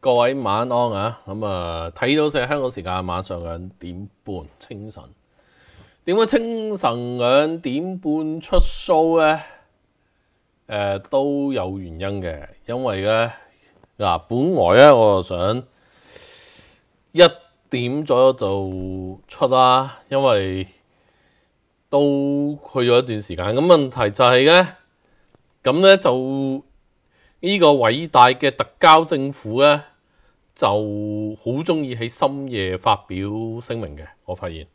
各位晚安啊！咁啊，睇到成香港时间晚上两点半，清晨。点解清晨两点半出 show 咧？都有原因嘅，因为咧嗱，本來咧，我就想一。點咗就出啦，因為都去咗一段時間。咁問題就係咧，咁咧就呢個偉大嘅特交政府咧就好中意喺深夜發表聲明嘅。我發現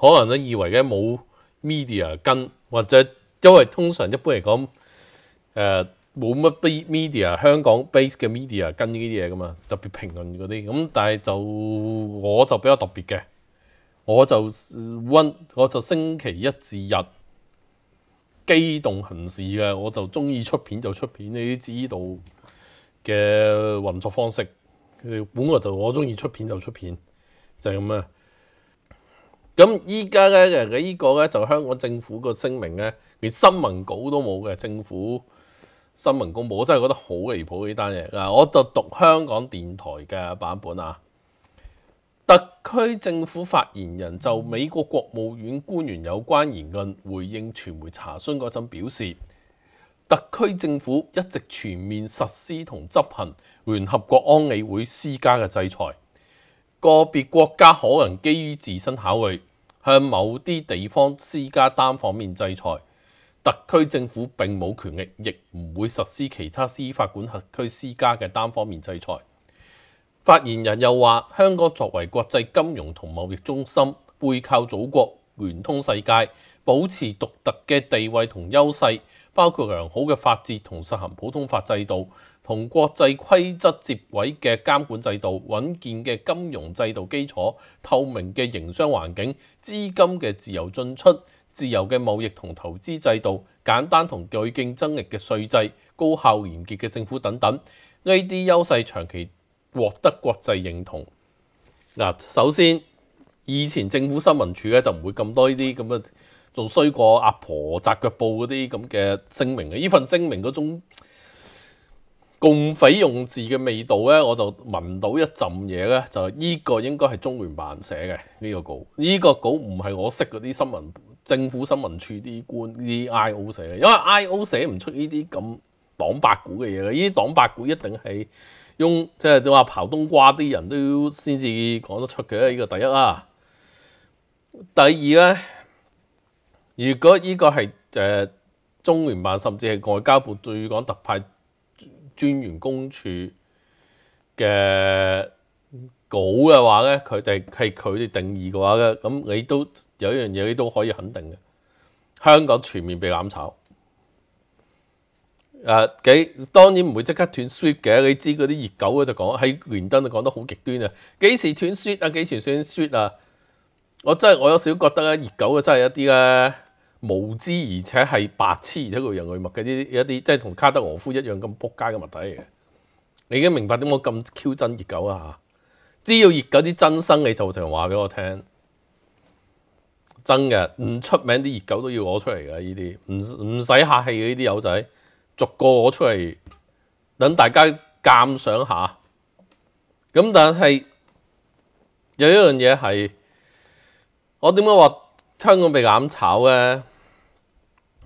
可能咧以為咧冇 media 跟或者，因為通常一般嚟講，誒。冇乜 b e media，香港 base 嘅 media 跟呢啲嘢噶嘛，特別評論嗰啲咁。但係就我就比較特別嘅，我就温我就星期一至日機動行事嘅，我就中意出片就出片。你都知道嘅運作方式，本來就我中意出片就出片就係咁啊。咁依家咧嘅呢個咧就香港政府個聲明咧，連新聞稿都冇嘅政府。新聞公佈，我真係覺得好離譜呢單嘢。嗱，我就讀香港電台嘅版本啊。特區政府發言人就美國國務院官員有關言論回應傳媒查詢嗰陣表示，特區政府一直全面實施同執行聯合國安理會施加嘅制裁。個別國家可能基於自身考慮，向某啲地方施加單方面制裁。特區政府並冇權力，亦唔會實施其他司法管轄區私家嘅單方面制裁。發言人又話：香港作為國際金融同貿易中心，背靠祖國，聯通世界，保持獨特嘅地位同優勢，包括良好嘅法治同實行普通法制度，同國際規則接轨嘅監管制度，穩健嘅金融制度基礎，透明嘅營商環境，資金嘅自由進出。自由嘅貿易同投資制度、簡單同具競爭力嘅税制、高效廉謹嘅政府等等，呢啲優勢長期獲得國際認同。嗱，首先以前政府新聞處咧就唔會咁多呢啲咁嘅，仲衰過阿婆扎腳布嗰啲咁嘅聲明嘅。依份聲明嗰種共匪用字嘅味道咧，我就聞到一陣嘢咧，就係依個應該係中聯辦寫嘅呢個稿，呢個稿唔係我識嗰啲新聞。政府新聞處啲官，啲 I O 寫，因為 I O 寫唔出呢啲咁黨八股嘅嘢嘅，呢啲黨八股一定係用即係話刨冬瓜啲人都先至講得出嘅，呢個第一啊。第二咧，如果呢個係誒中聯辦，甚至係外交部對港特派專員公署嘅。稿嘅話咧，佢哋係佢哋定義嘅話咧，咁你都有一樣嘢，你都可以肯定嘅。香港全面被攬炒誒，幾當然唔會即刻斷 s e e p 嘅。你知嗰啲熱狗就講喺聯登就講得好極端啊，幾時斷 s h 啊，幾時算 s h 啊？我真係我有少覺得咧，熱狗啊真係一啲咧無知，而且係白痴，而且佢人類物嘅啲一啲，即係同卡德俄夫一樣咁撲街嘅物體嚟嘅。你已經明白點解咁 Q 真熱狗啊？只要熱狗啲真身，你就成日話俾我聽，真嘅唔出名啲熱狗都要攞出嚟嘅呢啲，唔唔使客氣嘅呢啲友仔，逐個攞出嚟，等大家鑑賞下。咁但係有一樣嘢係，我點解話香港被敢炒咧？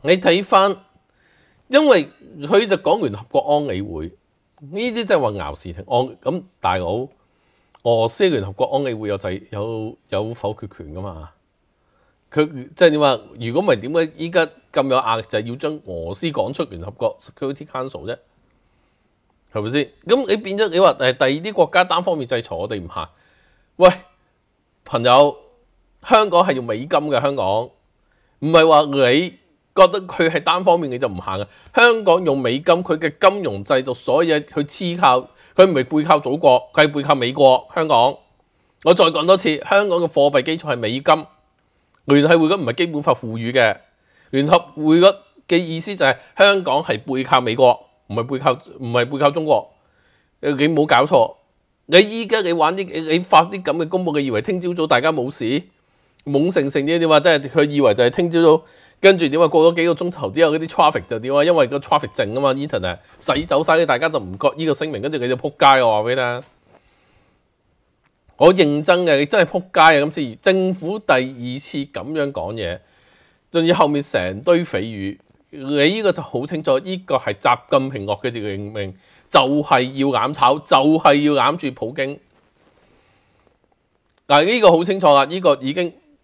你睇翻，因為佢就講完合國安理會呢啲，即係話熬事情，咁大佬。俄斯聯合國安理會有制有有否決權噶嘛？佢即係點話？如果唔係點解依家咁有壓力就係要將俄斯趕出聯合國 Security Council 啫？係咪先？咁你變咗你話誒第二啲國家單方面制裁我哋唔行？喂，朋友，香港係用美金嘅香港，唔係話你覺得佢係單方面你就唔行嘅。香港用美金，佢嘅金融制度所以去黐靠。佢唔系背靠祖国，佢系背靠美国香港。我再讲多次，香港嘅货币基础系美金，联合汇率唔系基本法赋予嘅。联合汇率嘅意思就系香港系背靠美国，唔系背靠唔系背靠中国。你冇搞错，你依家你玩啲你发啲咁嘅公布嘅，以为听朝早大家冇事懵成成啲，你话真系佢以为就系听朝早。跟住點啊？過咗幾個鐘頭之後，嗰啲 traffic 就點啊？因為個 traffic 靜啊嘛，e t 伊 n 啊洗走晒，大家就唔覺呢個聲明。跟住佢就撲街我話俾你聽，我認真嘅，你真係撲街啊！咁似政府第二次咁樣講嘢，仲要後面成堆蜚語，你呢個就好清楚，呢個係習近平惡嘅命令，就係要攬炒，就係要攬住普京。嗱，呢個好清楚啊！呢個已經。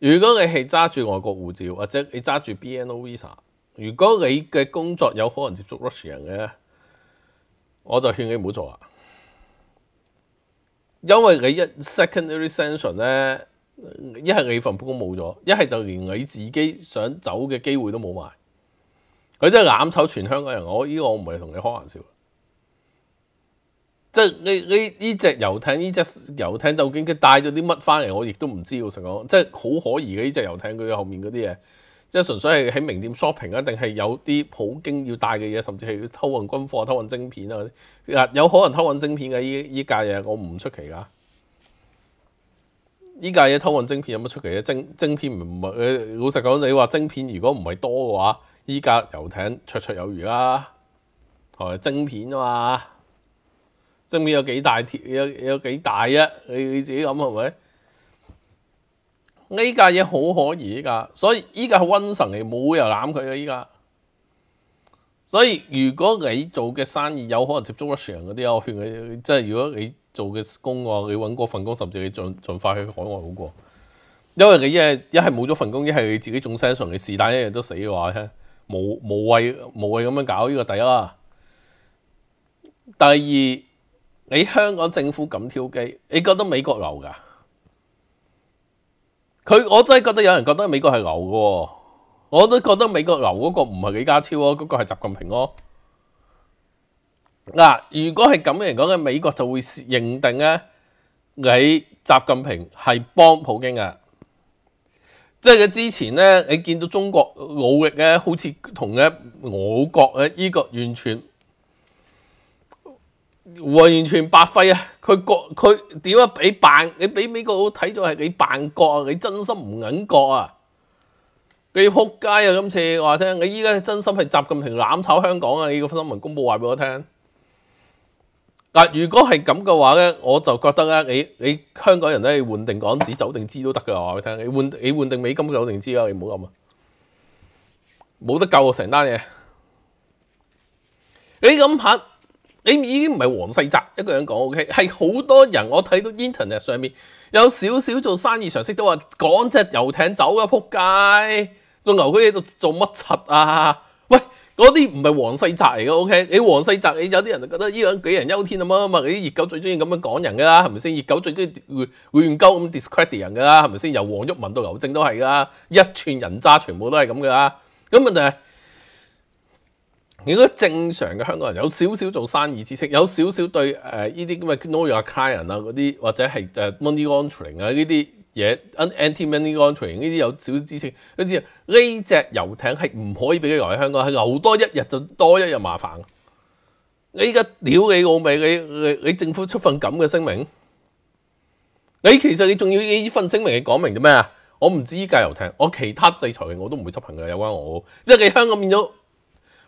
如果你系揸住外国护照或者你揸住 BNO Visa，如果你嘅工作有可能接触 Russian 嘅，我就劝你唔好做啊！因为你一 secondary sanction 咧，一系你份工冇咗，一系就连你自己想走嘅机会都冇埋。佢真系揽丑全香港人，我依个我唔系同你开玩笑。即係你你呢只遊艇呢只遊艇究竟佢帶咗啲乜翻嚟？我亦都唔知，老實講，即係好可疑嘅呢只遊艇佢後面嗰啲嘢，即係純粹係喺名店 shopping 啊，定係有啲普京要帶嘅嘢，甚至係偷運軍貨、偷運晶片啊？嗱，有可能偷運晶片嘅呢依架嘢，我唔出奇噶。依架嘢偷運晶片有乜出奇？晶晶片唔係，老實講，你話晶片如果唔係多嘅話，依架遊艇绰绰有余啦，同晶片啊嘛。正面有幾大？有有幾大啊？你你自己諗係咪？呢架嘢好可以架，所以依架瘟神嚟，冇人攬佢嘅依家。所以如果你做嘅生意有可能接觸 Russia 嗰啲，我勸你，即係如果你做嘅工喎，你揾過份工，甚至你進進快去海外好過。因為你一一係冇咗份工，一係你自己做生存你是但一日都死嘅話，無無謂無謂咁樣搞呢個第一啦。第二。你香港政府咁挑機？你覺得美國牛噶？佢我真係覺得有人覺得美國係牛嘅，我都覺得美國牛嗰個唔係李家超哦，嗰個係習近平咯。嗱，如果係咁樣講嘅，美國就會認定咧，你習近平係幫普京嘅，即係佢之前咧，你見到中國努力咧，好似同咧我國咧依個完全。完全白費啊！佢角佢點啊？俾扮你俾美國佬睇咗係你扮國啊！你真心唔揞角啊！你要仆街啊！今次話聽你依家真心係習近平攬炒香港啊！呢個新聞公佈話俾我聽。嗱，如果係咁嘅話咧，我就覺得咧，你你香港人咧，你換定港紙走定資都得嘅話俾聽，你換你換定美金走定資啊！你唔好諗啊！冇得救啊！成單嘢你咁拍。你已經唔係黃世澤一個人講 OK，係好多人。我睇到 internet 上面有少少做生意常識都話趕只遊艇走啊，仆街！仲留佢喺度做乜柒啊？喂，嗰啲唔係黃世澤嚟嘅 OK。你黃世澤，你有啲人就覺得依兩杞人憂天啊嘛？你啲熱狗最中意咁樣講人噶啦，係咪先？熱狗最中意亂鳩咁 discredit 人噶啦，係咪先？由黃旭文到劉正都係噶，一串人渣全部都係咁噶啦，咁啊就。如果正常嘅香港人有少少做生意知識，有少少對誒依啲咁嘅 know your client 啊嗰啲，或者係誒 money laundering 啊呢啲嘢，anti money laundering 呢啲有少少知識，你知呢只遊艇係唔可以俾佢留喺香港，係留多一日就多一日麻煩。你依家屌你澳美，你你你政府出份咁嘅聲明，你其實你仲要呢份聲明，你講明啲咩啊？我唔知依架遊艇，我其他制裁我都唔會執行嘅，有關我，即係你香港變咗。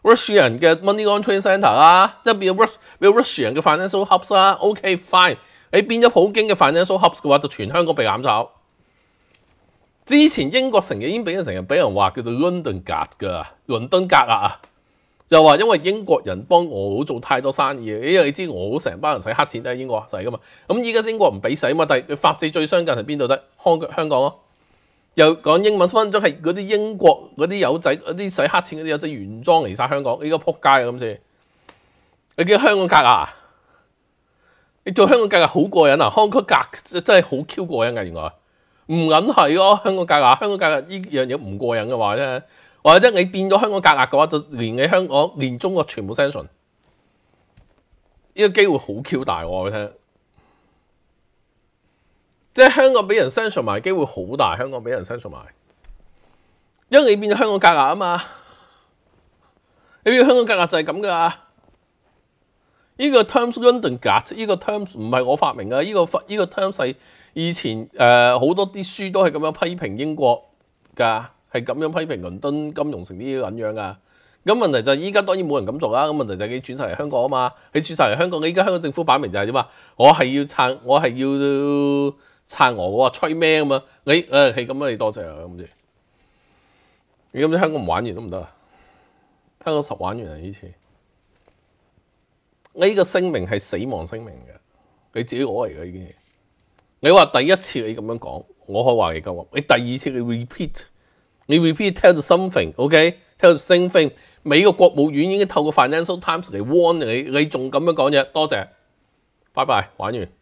Russian 嘅 Money o n t r o n Centre 即係變 R，變 Russian 嘅 f i n a n c i a l Hub 啊。o k fine，你變咗普京嘅 f i n a n c i a l Hub 嘅話，就全香港被攬走。之前英國成日已經俾人成日俾人話叫做 London 格噶，p 敦格啊，就話因為英國人幫我做太多生意，因為你知我成班人使黑錢都係英國使噶嘛，咁依家英國唔俾使啊嘛，但係佢法制最相近係邊度啫？香港香港啊！又講英文分鐘係嗰啲英國嗰啲友仔嗰啲使黑錢嗰啲有仔原裝嚟晒香港，依家撲街啊！今先！你見香港格啊？你做香港格啊，好過癮啊！香港格真係好 Q 過癮嘅，原來唔撚係咯。香港格啊，香港格價依樣嘢唔過癮嘅話咧，或者你變咗香港格價嘅話，就連你香港連中國全部 s a n t i o n 呢個機會好 Q 大喎！我聽。即係香港俾人身上埋機會好大，香港俾人身上埋，因為你變咗香港格價啊嘛，你變香港格就係咁噶。呢個 Times London 格，依個 Times 唔係我發明嘅，呢個發依個趨 s 以前誒好多啲書都係咁樣批評英國㗎，係咁樣批評倫敦金融城啲咁樣㗎。咁問題就係依家當然冇人咁做啦。咁問題就係你轉曬嚟香港啊嘛，你轉曬嚟香港，你依家香港政府擺明就係點啊？我係要撐，我係要。撐我我話吹咩啊嘛？你誒係咁啊！你多謝啊咁啫。你咁啲香港唔玩完都唔得啊！香港十玩完啊！呢次呢個聲明係死亡聲明嘅，你自己攞嚟嘅呢經。嘢。你話第一次你咁樣講，我可以話你咁話。你第二次你 repeat，你 repeat tell the something，ok，tell the s a m e t h i n g 美國國務院已經透過 Financial Times 嚟 r n 你，你仲咁樣講嘢？多謝，拜拜，玩完。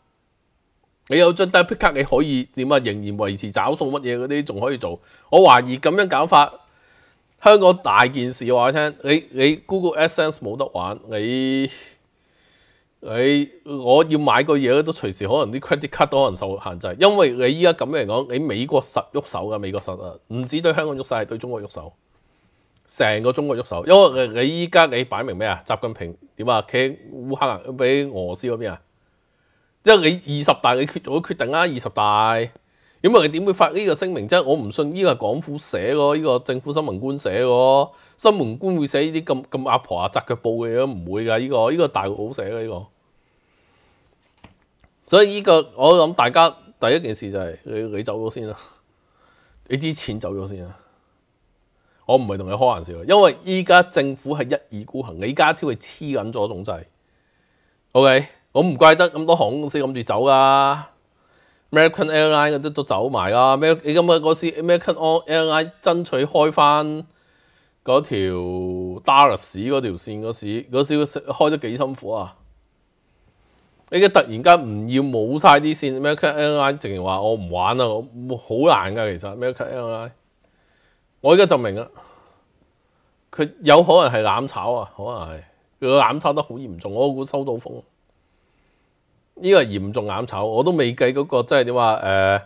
你有張 d e r e d i t 卡你可以點啊？仍然維持找數乜嘢嗰啲仲可以做。我懷疑咁樣搞法，香港大件事話你聽。你你 Google Apps 冇得玩，你你我要買個嘢咧都隨時可能啲 credit card 都可能受限制。因為你依家咁樣嚟講，你美國實喐手㗎，美國實啊，唔止對香港喐手，係對中國喐手，成個中國喐手。因為你依家你擺明咩啊？習近平點啊？企烏克蘭俾俄斯嗰邊啊？即系你二十大，你決咗決定啦，二十大，因為你點會發呢個聲明？即係我唔信呢個港府寫嘅，呢個政府新聞官寫嘅，新聞官會寫呢啲咁咁阿婆啊扎腳布嘅嘢，唔會㗎。呢個呢個大陸好寫嘅呢個。所以呢個我諗大家第一件事就係你你走咗先啦，你啲錢走咗先啦。我唔係同你開玩笑，因為依家政府係一意孤行，李家超係黐緊咗總制。OK。我唔怪得咁多航空公司揞住走啦，American Airlines 嗰啲都走埋啦。你今日嗰次 American Airlines 爭取開翻嗰條 Dallas 嗰條線嗰時，嗰時開得幾辛苦啊！你而家突然間唔要冇晒啲線，American Airlines 直情話我唔玩啦，好難噶其實。American Airlines，我而家就明啦，佢有可能係攬炒啊，可能係佢攬炒得好嚴重，我估收到風。呢個係嚴重眼炒，我都未計嗰個即係點話誒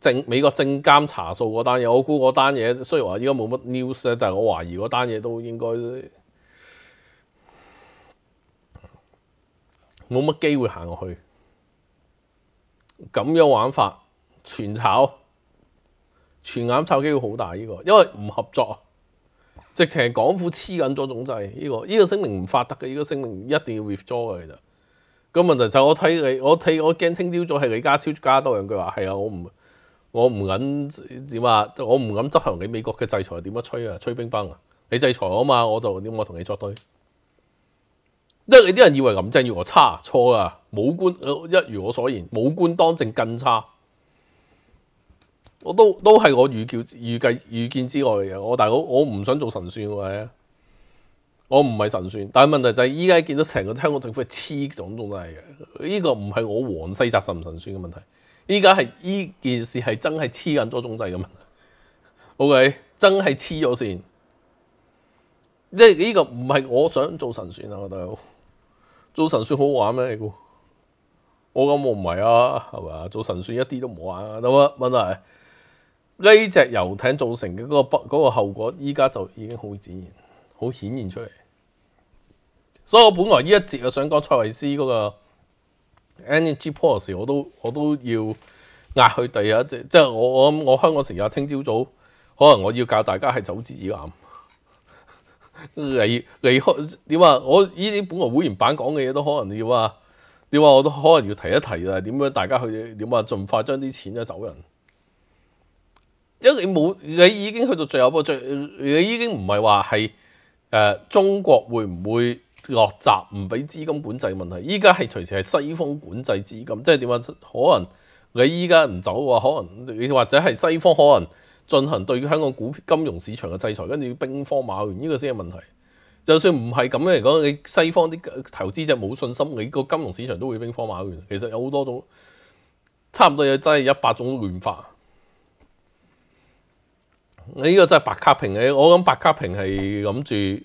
政美國政監查數嗰單嘢，我估嗰單嘢雖然話依家冇乜 news 咧，但係我懷疑嗰單嘢都應該冇乜機會行落去。咁樣玩法全炒，全眼炒機會好大。呢個因為唔合作，直情港府黐緊咗總制。呢個依個聲明唔發得嘅，呢個聲明一定要 withdraw 嘅啫。個问题就我睇你，我睇我惊听朝早系李家超加多两句话，系啊，我唔我唔敢点啊，我唔敢执行你美国嘅制裁，点样吹啊，吹乒乓啊，你制裁我嘛，我就点我同你作对，即系你啲人以为林郑月娥差错啊，武官一如我所言，武官当政更差，我都都系我预叫预计预见之外嘅我大佬我唔想做神算嘅。我唔系神算，但系問題就係依家見到成個香港政府係黐種種都係嘅。依個唔係我黃世澤神唔神算嘅問題，依家係依件事係真係黐緊咗種嘅咁題。OK，真係黐咗線，即係依個唔係我想做神算啊，我大佬做神算好玩咩？你估我咁我唔係啊，係嘛？做神算一啲都唔好玩啊。咁啊，問題呢隻遊艇造成嘅嗰個不嗰個後果，依家就已經好展現、好顯現出嚟。所以我本来呢一节啊想讲蔡维斯嗰个 energy p o l i c y 我都我都要压去第一即系我我我香港成日听朝早，可能我要教大家系走之字癌。离离开点啊？我呢啲本来会员版讲嘅嘢都可能要啊，点啊我都可能要提一提啊，点样大家去点啊？尽快将啲钱啊走人，因为你冇你已经去到最后波，最你已经唔系话系诶中国会唔会？落閘唔俾資金管制問題，依家係隨時係西方管制資金，即係點啊？可能你依家唔走，可能你或者係西方可能進行對香港股金融市場嘅制裁，跟住兵荒馬亂呢個先係問題。就算唔係咁嚟講，你西方啲投資者冇信心，你個金融市場都會兵荒馬亂。其實有好多種，差唔多有真係一百種亂法。你呢個真係白卡平嘅，我諗白卡平係諗住。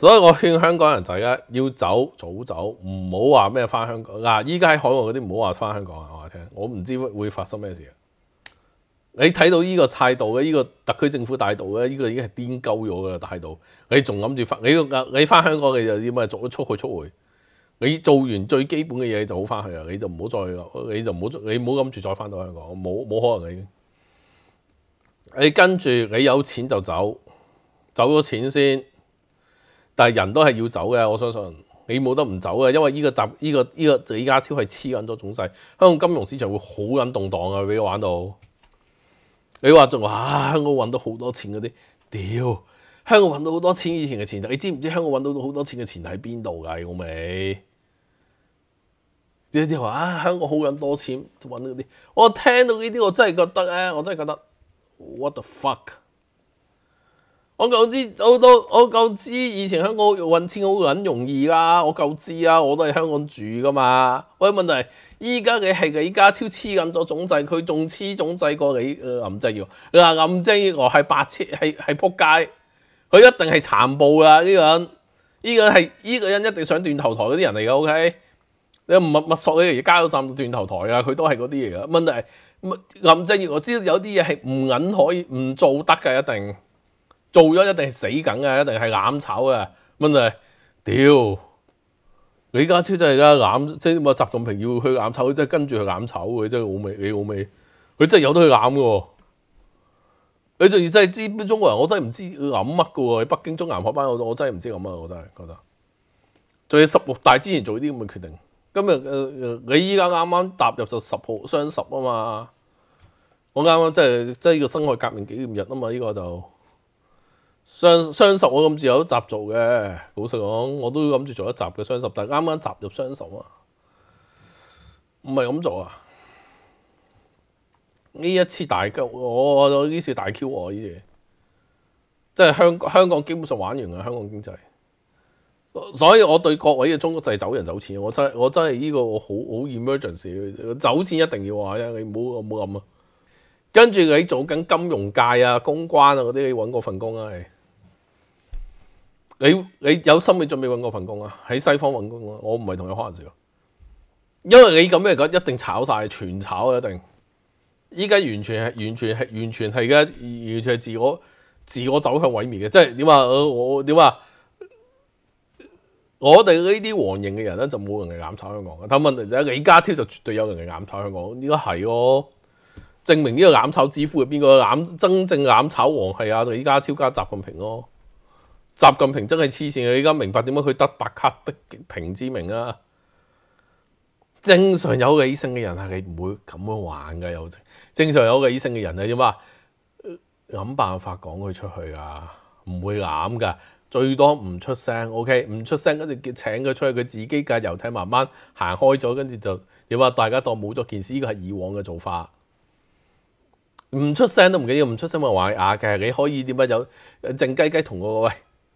所以我勸香港人就而家要走早走，唔好話咩翻香港嗱。依家喺海外嗰啲唔好話翻香港啊！我話聽，我唔知會發生咩事啊！你睇到呢個態度呢、依個特區政府態度咧，依個已經係癲鳩咗嘅態度。你仲諗住翻你你翻香港嘅就啲乜做咗出去出去。你做完最基本嘅嘢就好翻去啊！你就唔好再，你就唔好你唔好諗住再翻到香港，冇冇可能你跟住你有錢就走，走咗錢先。但係人都係要走嘅，我相信你冇得唔走嘅，因為呢個集依個依個李家超係黐緊咗種勢，香港金融市場會好緊動盪啊！你玩到你話仲話香港揾到好多錢嗰啲，屌香港揾到好多錢以前嘅前提，你知唔知香港揾到好多錢嘅前提喺邊度㗎？我未？即係話啊，香港好揾多錢揾嗰啲，我聽到呢啲我真係覺得咧，我真係覺得 what the fuck！我夠知，我都我夠知，以前香港運錢好緊容易啦。我夠知啊，我都喺香港住噶嘛。喂，問題依家嘅係李家超黐緊咗總制，佢仲黐總制過你林正耀。嗱，林鄭月娥係白痴，係係仆街，佢一定係殘暴噶呢個人，呢個係呢個人一定想斷頭台嗰啲人嚟噶。O K，你唔密密索你嘢加油站斷頭台啊，佢都係嗰啲嘢啊。問題係林鄭月娥知道有啲嘢係唔撚可以唔做得嘅，一定。做咗一定係死梗嘅，一定係攬炒嘅。問嘢？屌！李家超真係而家攬，即係習近平要去攬炒，佢真係跟住去攬炒嘅，真係好味，你好味。佢真係有得去攬嘅。你仲要真係知啲中國人，我真係唔知佢攬乜嘅喎。喺北京中南學班，我我真係唔知攬乜，我真係覺得。仲要十六大之前做啲咁嘅決定，今日誒你依家啱啱踏入就十號雙十啊嘛，我啱啱即係即係呢個辛亥革命紀念日啊嘛，呢個就。雙双十，我諗住有一集做嘅。老實講，我都諗住做一集嘅雙十，但系啱啱集入雙十啊，唔係咁做啊。呢一次大 Q，我呢次大 Q 我呢嘢即係香香港基本上玩完啦。香港經濟，所以我對各位嘅中國就系走人走錢。我真我真係呢個我好好 emergency 走錢一定要话啊！你唔好唔好咁啊。跟住你做緊金融界啊、公關啊嗰啲，你揾過份工啊？你你有心你准备揾嗰份工啊？喺西方揾工啊？我唔系同你开玩笑，因为你咁样讲一定炒晒全炒啊！一定依家完全系完全系完全系而完全系自我自我走向毁灭嘅，即系点啊？我点啊？我哋呢啲黃型嘅人咧就冇人嚟揽炒香港，但问题就系李家超就绝对有人嚟揽炒香港，呢个系哦，证明呢个揽炒之夫系边个？揽真正揽炒王系啊？就家超加习近平咯。習近平真係黐線佢而家明白點解佢得白卡逼平之名啊。正常有理性嘅人係唔會咁樣玩㗎。有正常有理性嘅人係點啊？諗辦法講佢出去啊，唔會攬㗎，最多唔出聲。O K，唔出聲跟住叫請佢出去，佢自己架游艇慢慢行開咗，跟住就點啊？大家當冇咗件事，呢個係以往嘅做法。唔出聲都唔緊要，唔出聲咪話係嘅。你可以點啊？有靜雞雞同我喂。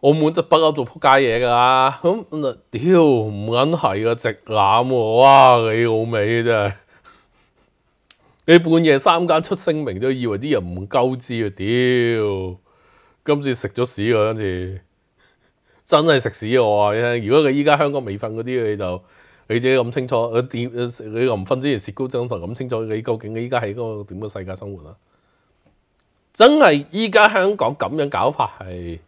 澳門就不嬲做仆街嘢噶啦，咁嗱，屌唔緊係啊，直攬喎，哇你老味真系，你半夜三更出聲明都以為啲人唔鳩知啊，屌，今次食咗屎啊，跟住真係食屎我啊！如果你依家香港未瞓嗰啲，你就你自己咁清楚，你點你又唔瞓之前舌高枕頭咁清楚，你究竟你依家喺個點嘅世界生活啊？真係依家香港咁樣搞法係～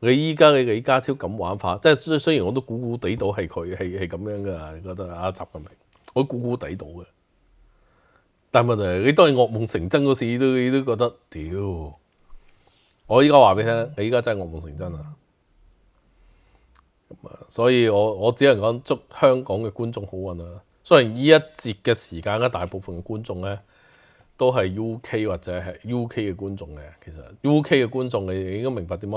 你依家嘅李家超咁玩法，即係雖然我都估估地到係佢係係咁樣噶，覺得阿閘近平，我估估地到嘅。但問題你當你惡夢成真嗰時，都都覺得屌。我依家話俾你聽，你依家真係惡夢成真啊！咁啊，所以我我只能講祝香港嘅觀眾好運啊。雖然呢一節嘅時間咧，大部分嘅觀眾咧都係 U K 或者係 U K 嘅觀眾嘅，其實 U K 嘅觀眾你應該明白點解。